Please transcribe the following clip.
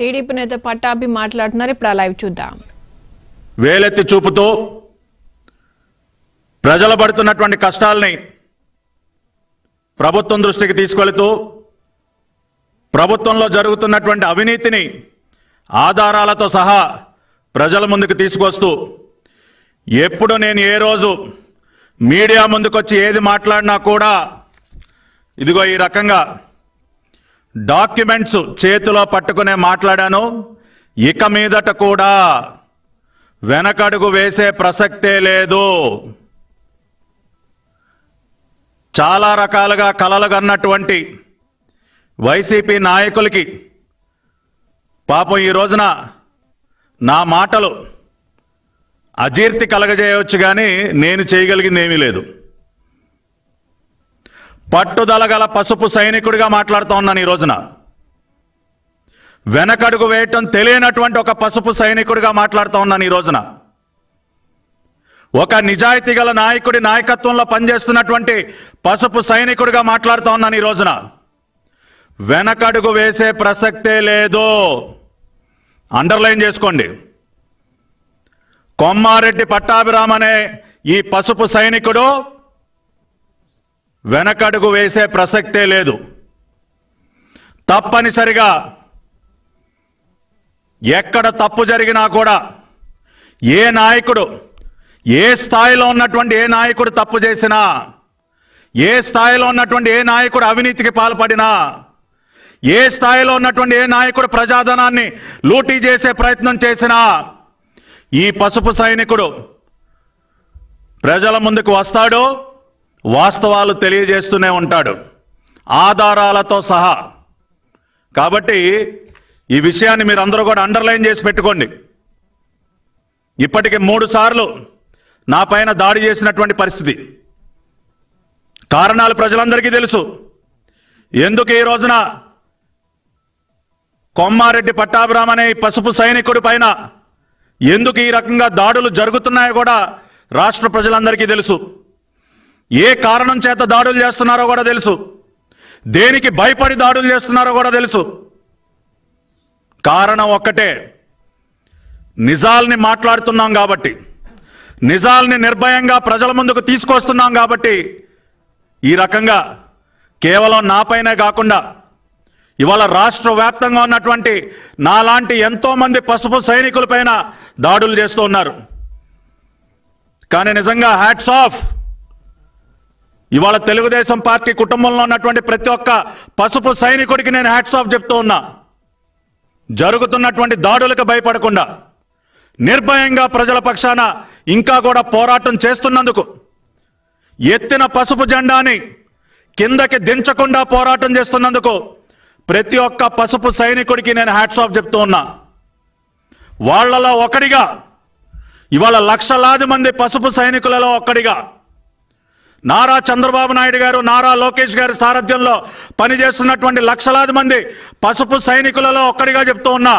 TDP నేత పట్టాభి మాట్లాడుతున్నారు ఇప్పుడు ఆ లైవ్ చూద్దాం వేలెత్తి చూపుతో ప్రజలు పడుతున్నటువంటి కష్టాలని ప్రభుత్వం దృష్టికి తీసుకెళుతూ ప్రభుత్వంలో జరుగుతున్నటువంటి అవినీతిని ఆధారాలతో సహా ప్రజల ముందుకు తీసుకొస్తూ ఎప్పుడు నేను ఏ రోజు మీడియా ముందుకొచ్చి ఏది మాట్లాడినా కూడా ఇదిగో ఈ రకంగా డాక్యుమెంట్స్ చేతిలో పట్టుకునే మాట్లాడాను ఇక మీదట కూడా వెనకడుగు వేసే ప్రసక్తే లేదు చాలా రకాలుగా కలలు కన్నటువంటి వైసీపీ నాయకులకి పాపం ఈ రోజున నా మాటలు అజీర్తి కలగజేయవచ్చు కానీ నేను చేయగలిగింది ఏమీ లేదు పట్టుదల గల పసుపు సైనికుడిగా మాట్లాడుతూ ఉన్నాను ఈ రోజున వెనకడుగు వేయటం తెలియనటువంటి ఒక పసుపు సైనికుడిగా మాట్లాడుతూ ఉన్నాను ఈ రోజున ఒక నిజాయితీ గల నాయకుడి నాయకత్వంలో పనిచేస్తున్నటువంటి పసుపు సైనికుడిగా మాట్లాడుతూ ఉన్నాను ఈ రోజున వెనకడుగు వేసే ప్రసక్తే లేదో అండర్లైన్ చేసుకోండి కొమ్మారెడ్డి పట్టాభిరామనే ఈ పసుపు సైనికుడు వెనకడుగు వేసే ప్రసక్తే లేదు తప్పనిసరిగా ఎక్కడ తప్పు జరిగినా కూడా ఏ నాయకుడు ఏ స్థాయిలో ఉన్నటువంటి ఏ నాయకుడు తప్పు చేసినా ఏ స్థాయిలో ఉన్నటువంటి ఏ నాయకుడు అవినీతికి పాల్పడినా ఏ స్థాయిలో ఉన్నటువంటి ఏ నాయకుడు ప్రజాధనాన్ని లూటీ చేసే ప్రయత్నం చేసినా ఈ పసుపు సైనికుడు ప్రజల ముందుకు వస్తాడు వాస్తవాలు తెలియజేస్తూనే ఉంటాడు ఆధారాలతో సహా కాబట్టి ఈ విషయాన్ని మీరు అందరూ కూడా అండర్లైన్ చేసి పెట్టుకోండి ఇప్పటికి మూడు సార్లు నా పైన దాడి చేసినటువంటి పరిస్థితి కారణాలు ప్రజలందరికీ తెలుసు ఎందుకు ఈ రోజున కొమ్మారెడ్డి పట్టాభిరామ్ అనే పసుపు సైనికుడి పైన ఎందుకు ఈ రకంగా దాడులు జరుగుతున్నాయో కూడా రాష్ట్ర ప్రజలందరికీ తెలుసు ఏ కారణం చేత దాడులు చేస్తున్నారో కూడా తెలుసు దేనికి భయపడి దాడులు చేస్తున్నారో కూడా తెలుసు కారణం ఒక్కటే నిజాల్ని మాట్లాడుతున్నాం కాబట్టి నిజాల్ని నిర్భయంగా ప్రజల ముందుకు తీసుకొస్తున్నాం కాబట్టి ఈ రకంగా కేవలం నాపైనే కాకుండా ఇవాళ రాష్ట్ర వ్యాప్తంగా ఉన్నటువంటి నాలాంటి ఎంతోమంది పసుపు సైనికులపైన దాడులు చేస్తూ ఉన్నారు కానీ నిజంగా హ్యాట్స్ ఆఫ్ ఇవాళ తెలుగుదేశం పార్టీ కుటుంబంలో ఉన్నటువంటి ప్రతి ఒక్క పసుపు సైనికుడికి నేను హ్యాట్స్ ఆఫ్ చెప్తూ ఉన్నా జరుగుతున్నటువంటి దాడులకు భయపడకుండా నిర్భయంగా ప్రజల పక్షాన ఇంకా కూడా పోరాటం చేస్తున్నందుకు ఎత్తిన పసుపు జెండాని కిందకి దించకుండా పోరాటం చేస్తున్నందుకు ప్రతి ఒక్క పసుపు సైనికుడికి నేను హ్యాట్స్ ఆఫ్ చెప్తూ ఉన్నా వాళ్లలో ఒకడిగా ఇవాళ లక్షలాది మంది పసుపు సైనికులలో ఒక్కడిగా నారా చంద్రబాబు నాయుడు గారు నారా లోకేష్ గారి సారథ్యంలో పనిచేస్తున్నటువంటి లక్షలాది మంది పసుపు సైనికులలో ఒక్కడిగా చెప్తూ ఉన్నా